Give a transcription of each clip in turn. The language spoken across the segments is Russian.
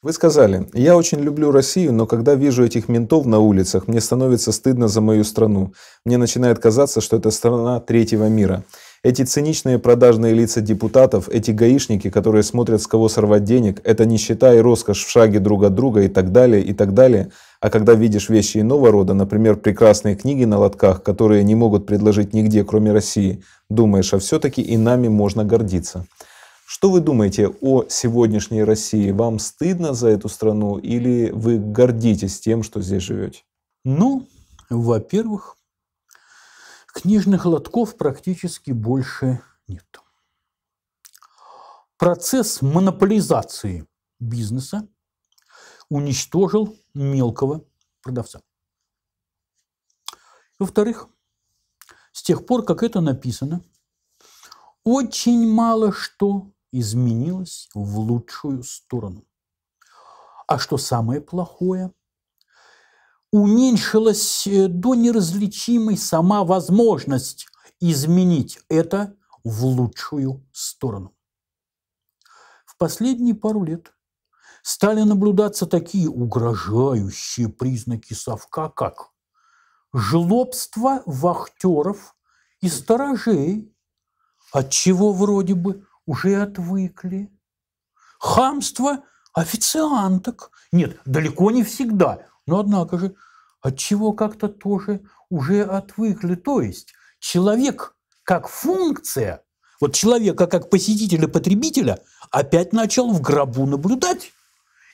Вы сказали, я очень люблю Россию, но когда вижу этих ментов на улицах, мне становится стыдно за мою страну. Мне начинает казаться, что это страна третьего мира. Эти циничные продажные лица депутатов, эти гаишники, которые смотрят, с кого сорвать денег, это нищета и роскошь в шаге друг от друга и так далее, и так далее. А когда видишь вещи иного рода, например, прекрасные книги на лотках, которые не могут предложить нигде, кроме России, думаешь, а все-таки и нами можно гордиться. Что вы думаете о сегодняшней России? Вам стыдно за эту страну или вы гордитесь тем, что здесь живете? Ну, во-первых, книжных лотков практически больше нет. Процесс монополизации бизнеса уничтожил мелкого продавца. Во-вторых, с тех пор, как это написано, очень мало что изменилось в лучшую сторону. А что самое плохое? Уменьшилась э, до неразличимой сама возможность изменить это в лучшую сторону. В последние пару лет стали наблюдаться такие угрожающие признаки совка, как жлобство вахтеров и сторожей, от чего вроде бы уже отвыкли. Хамство официанток. Нет, далеко не всегда. Но однако же от чего как-то тоже уже отвыкли. То есть человек как функция, вот человека как посетителя-потребителя опять начал в гробу наблюдать.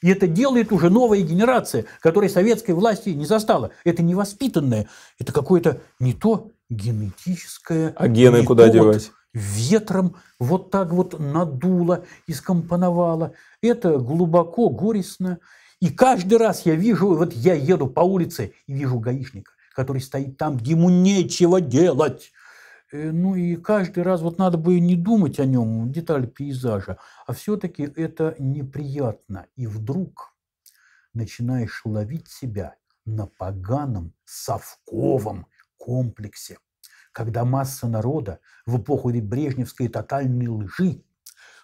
И это делает уже новая генерация, которой советской власти не застала. Это невоспитанное, это какое-то не то генетическое. А гены куда девать? ветром вот так вот надуло и скомпоновало. Это глубоко, горестно. И каждый раз я вижу, вот я еду по улице и вижу гаишника, который стоит там, где ему нечего делать. Э, ну и каждый раз вот надо бы не думать о нем, деталь пейзажа, а все-таки это неприятно. И вдруг начинаешь ловить себя на поганом совковом комплексе когда масса народа в эпоху брежневской тотальной лжи,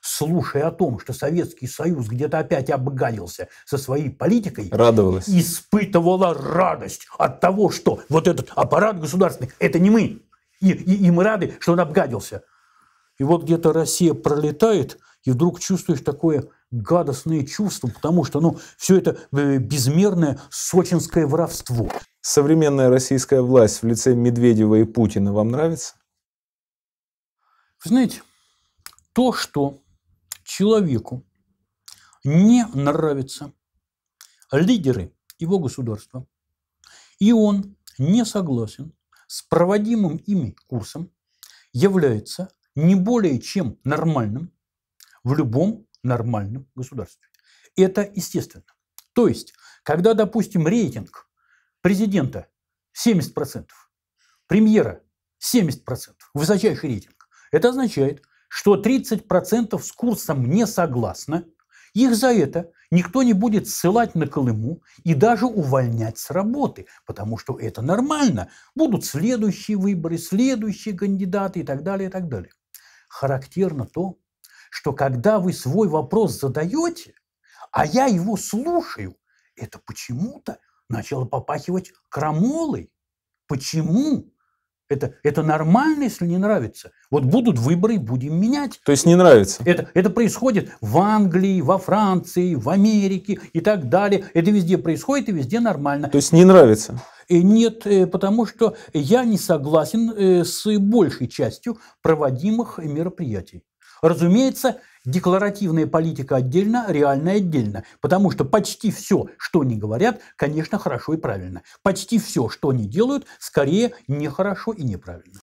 слушая о том, что Советский Союз где-то опять обгалился со своей политикой, радовалась. испытывала радость от того, что вот этот аппарат государственный – это не мы. И, и, и мы рады, что он обгадился. И вот где-то Россия пролетает, и вдруг чувствуешь такое гадостное чувство, потому что ну, все это э, безмерное сочинское воровство. Современная российская власть в лице Медведева и Путина вам нравится? Вы знаете, то, что человеку не нравятся лидеры его государства, и он не согласен с проводимым ими курсом, является не более чем нормальным в любом нормальном государстве. Это естественно. То есть, когда, допустим, рейтинг президента 70%, премьера 70%, высочайший рейтинг. Это означает, что 30% с курсом не согласны, их за это никто не будет ссылать на Колыму и даже увольнять с работы, потому что это нормально. Будут следующие выборы, следующие кандидаты и так далее, и так далее. Характерно то, что когда вы свой вопрос задаете, а я его слушаю, это почему-то начало попахивать крамолой. Почему? Это, это нормально, если не нравится. Вот будут выборы, будем менять. То есть не нравится. Это, это происходит в Англии, во Франции, в Америке и так далее. Это везде происходит и везде нормально. То есть не нравится. Э, нет, э, потому что я не согласен э, с большей частью проводимых мероприятий. Разумеется, Декларативная политика отдельно, реальная отдельно. Потому что почти все, что они говорят, конечно, хорошо и правильно. Почти все, что они делают, скорее нехорошо и неправильно.